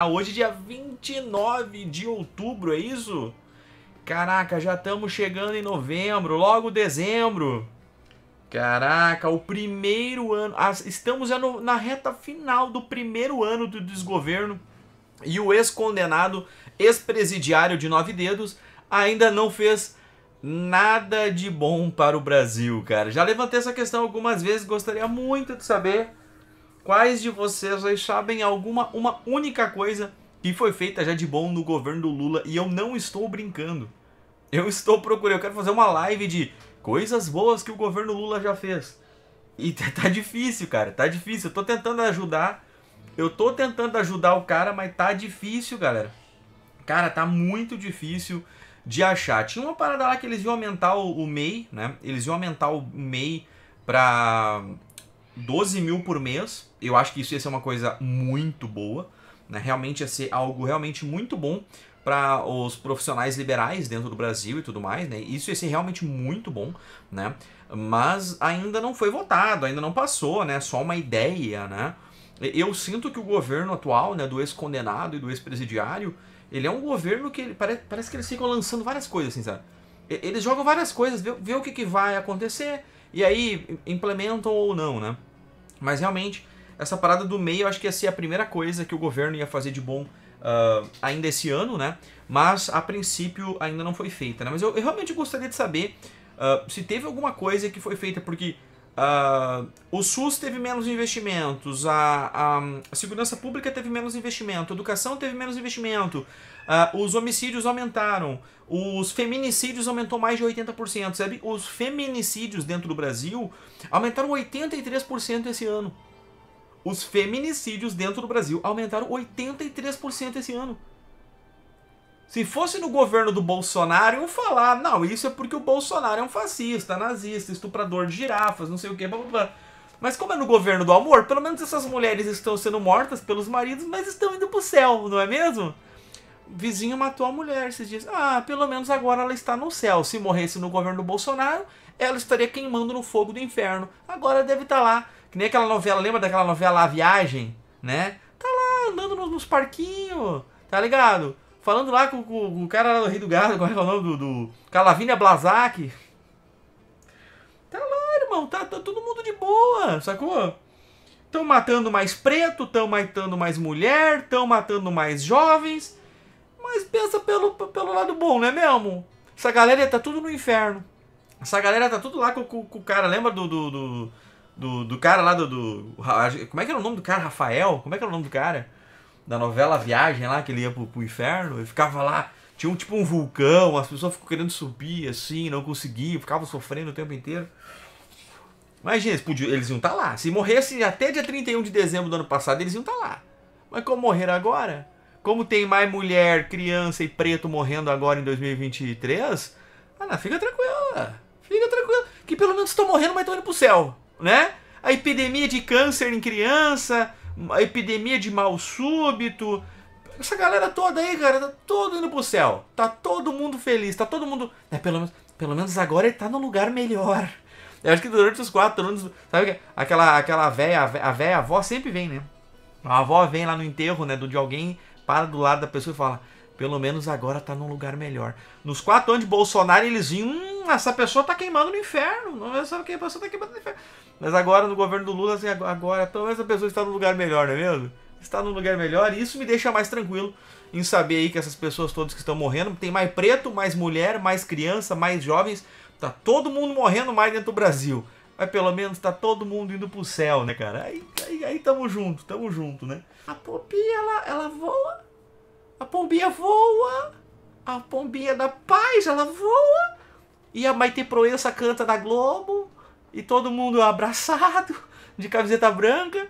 Ah, hoje é dia 29 de outubro, é isso? Caraca, já estamos chegando em novembro, logo dezembro. Caraca, o primeiro ano. Ah, estamos na reta final do primeiro ano do desgoverno e o ex-condenado, ex-presidiário de nove dedos, ainda não fez nada de bom para o Brasil, cara. Já levantei essa questão algumas vezes, gostaria muito de saber Quais de vocês sabem alguma uma única coisa que foi feita já de bom no governo do Lula e eu não estou brincando? Eu estou procurando, eu quero fazer uma live de coisas boas que o governo Lula já fez. E tá difícil, cara, tá difícil. Eu tô tentando ajudar. Eu tô tentando ajudar o cara, mas tá difícil, galera. Cara, tá muito difícil de achar. Tinha uma parada lá que eles iam aumentar o, o MEI, né? Eles iam aumentar o MEI pra 12 mil por mês. Eu acho que isso ia ser uma coisa muito boa. Né? Realmente ia ser algo realmente muito bom para os profissionais liberais dentro do Brasil e tudo mais, né? Isso ia ser realmente muito bom, né? Mas ainda não foi votado, ainda não passou, né? Só uma ideia, né? Eu sinto que o governo atual, né, do ex-condenado e do ex-presidiário, ele é um governo que ele, parece, parece que eles ficam lançando várias coisas, assim, sabe? Eles jogam várias coisas, vê, vê o que, que vai acontecer e aí implementam ou não, né? Mas realmente, essa parada do MEI eu acho que ia ser a primeira coisa que o governo ia fazer de bom uh, ainda esse ano, né? Mas a princípio ainda não foi feita, né? Mas eu, eu realmente gostaria de saber uh, se teve alguma coisa que foi feita, porque Uh, o SUS teve menos investimentos, a, a, a, segurança pública teve menos investimento, a educação teve menos investimento, uh, os homicídios aumentaram, os feminicídios aumentou mais de 80%, sabe? Os feminicídios dentro do Brasil aumentaram 83% esse ano. Os feminicídios dentro do Brasil aumentaram 83% esse ano. Se fosse no governo do Bolsonaro, eu falar, não, isso é porque o Bolsonaro é um fascista, nazista, estuprador de girafas, não sei o quê, blá blá blá. Mas como é no governo do amor, pelo menos essas mulheres estão sendo mortas pelos maridos, mas estão indo pro céu, não é mesmo? vizinho matou a mulher esses dias. Ah, pelo menos agora ela está no céu. Se morresse no governo do Bolsonaro, ela estaria queimando no fogo do inferno. Agora deve estar tá lá. Que nem aquela novela, lembra daquela novela A Viagem, né? Tá lá andando nos parquinhos, tá ligado? falando lá com, com o cara lá do Rei do Gado, é qual é o nome do, do Calavinha Blazak. Tá lá, irmão, tá, tá todo mundo de boa, sacou? Estão matando mais preto, estão matando mais mulher, estão matando mais jovens. Mas pensa pelo, pelo lado bom, não é mesmo? Essa galera tá tudo no inferno. Essa galera tá tudo lá com, com, com o cara, lembra do do, do do, do, cara lá do, do. Como é que era o nome do cara? Rafael? Como é que era o nome do cara? da novela Viagem lá, que ele ia pro, pro inferno, e ficava lá, tinha um, tipo um vulcão, as pessoas ficam querendo subir assim, não conseguiam, ficavam sofrendo o tempo inteiro. Imagina, eles, podiam, eles iam estar tá lá. Se morresse até dia 31 de dezembro do ano passado, eles iam estar tá lá. Mas como morreram agora? Como tem mais mulher, criança e preto morrendo agora em 2023, ah, não, fica tranquila. Fica tranquila. Que pelo menos estão morrendo, mas estão indo pro céu, né? A epidemia de câncer em criança, epidemia de mal súbito. Essa galera toda aí, cara, tá todo indo pro céu. Tá todo mundo feliz, tá todo mundo. Né, pelo, pelo menos agora ele tá num lugar melhor. Eu acho que durante os quatro anos, sabe aquela aquela véia, a véia a avó sempre vem, né? A avó vem lá no enterro, né, de alguém, para do lado da pessoa e fala: "Pelo menos agora tá num lugar melhor". Nos quatro anos de Bolsonaro eles vinham, hum, ah, essa pessoa tá queimando no inferno. Tá essa pessoa tá queimando no inferno. Mas agora no governo do Lula, assim, agora talvez a pessoa está num lugar melhor, não é mesmo? Está num lugar melhor e isso me deixa mais tranquilo em saber aí que essas pessoas todas que estão morrendo, tem mais preto, mais mulher, mais criança, mais jovens, tá todo mundo morrendo mais dentro do Brasil. Mas pelo menos tá todo mundo indo pro céu, né, cara? Aí, aí, aí tamo junto, tamo junto, né? A pombinha, ela, ela voa. A pombinha voa. A pombinha da paz, ela voa. E a Maite Proença canta na Globo. E todo mundo abraçado, de camiseta branca.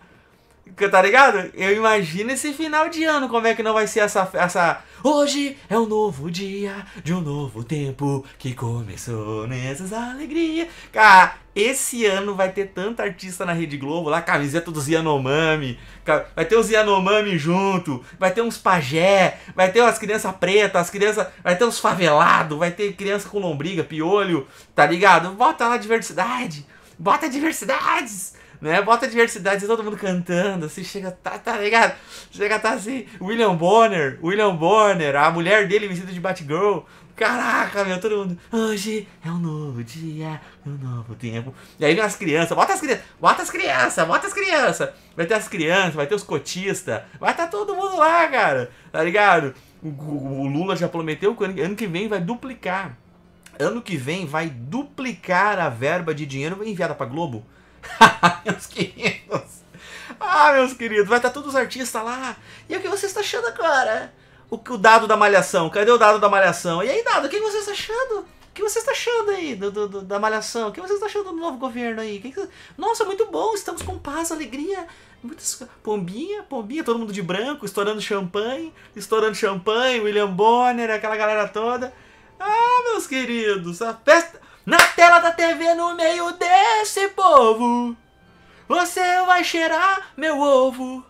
Tá ligado? Eu imagino esse final de ano, como é que não vai ser essa. essa... Hoje é um novo dia de um novo tempo que começou nessas alegrias. Cara, esse ano vai ter tanta artista na Rede Globo lá, camiseta dos Yanomami, vai ter os Yanomami junto, vai ter uns pajé, vai ter as crianças pretas, as crianças, vai ter uns favelados, vai ter criança com lombriga, piolho, tá ligado? Bota lá diversidade, bota diversidades né? Bota diversidade, todo mundo cantando, assim, chega, tá, tá ligado? Chega, tá assim, William Bonner, William Bonner, a mulher dele vestida de Batgirl. Caraca, meu, todo mundo. Hoje é um novo dia, um novo tempo. E aí vem as crianças, bota as crianças, bota as crianças, bota as crianças. Vai ter as crianças, vai ter os cotistas, vai estar tá todo mundo lá, cara, tá ligado? O, o, o Lula já prometeu que ano, ano que vem vai duplicar. Ano que vem vai duplicar a verba de dinheiro enviada pra Globo meus queridos. Ah, meus queridos, vai estar tá todos os artistas lá. E o que você está achando agora? O, o dado da malhação, cadê o dado da malhação? E aí, dado, o que você está achando? O que você está achando aí do, do, do, da malhação? O que você está achando do novo governo aí? Que que... Nossa, muito bom, estamos com paz, alegria. Muitas... Pombinha, pombinha, todo mundo de branco, estourando champanhe, estourando champanhe, William Bonner, aquela galera toda. Ah, meus queridos, a festa... Na tela da TV, no meio desse povo, você vai cheirar meu ovo.